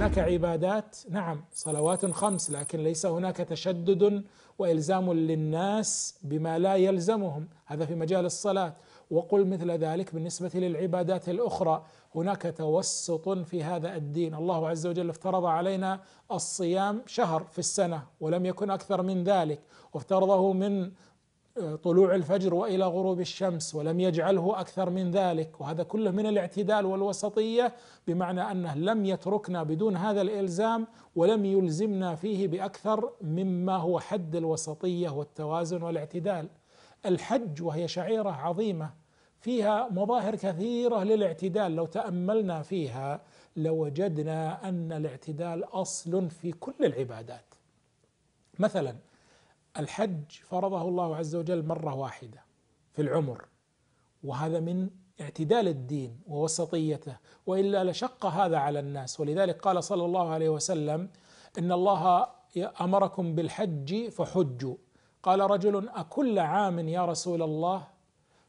هناك عبادات نعم صلوات خمس لكن ليس هناك تشدد والزام للناس بما لا يلزمهم هذا في مجال الصلاه وقل مثل ذلك بالنسبه للعبادات الاخرى هناك توسط في هذا الدين الله عز وجل افترض علينا الصيام شهر في السنه ولم يكن اكثر من ذلك وافترضه من طلوع الفجر والى غروب الشمس ولم يجعله اكثر من ذلك وهذا كله من الاعتدال والوسطيه بمعنى انه لم يتركنا بدون هذا الالزام ولم يلزمنا فيه باكثر مما هو حد الوسطيه والتوازن والاعتدال. الحج وهي شعيره عظيمه فيها مظاهر كثيره للاعتدال لو تاملنا فيها لوجدنا ان الاعتدال اصل في كل العبادات. مثلا الحج فرضه الله عز وجل مرة واحدة في العمر وهذا من اعتدال الدين ووسطيته والا لشق هذا على الناس ولذلك قال صلى الله عليه وسلم ان الله امركم بالحج فحجوا قال رجل اكل عام يا رسول الله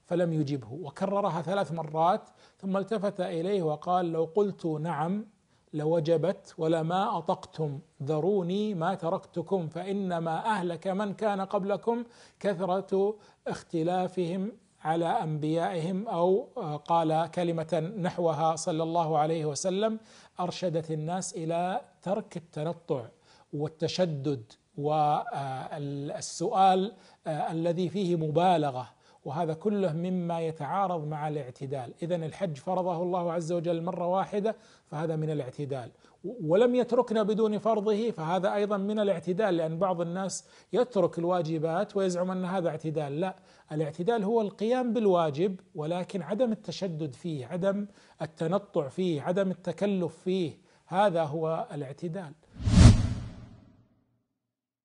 فلم يجبه وكررها ثلاث مرات ثم التفت اليه وقال لو قلت نعم لوجبت ولما أطقتم ذروني ما تركتكم فإنما أهلك من كان قبلكم كثرة اختلافهم على انبيائهم او آه، قال كلمه نحوها صلى الله عليه وسلم ارشدت الناس الى ترك التنطع والتشدد والسؤال آه، آه، الذي فيه مبالغه وهذا كله مما يتعارض مع الاعتدال اذا الحج فرضه الله عز وجل مره واحده فهذا من الاعتدال ولم يتركنا بدون فرضه فهذا ايضا من الاعتدال لان بعض الناس يترك الواجبات ويزعم ان هذا اعتدال لا الاعتدال هو القيام بالواجب ولكن عدم التشدد فيه عدم التنطع فيه عدم التكلف فيه هذا هو الاعتدال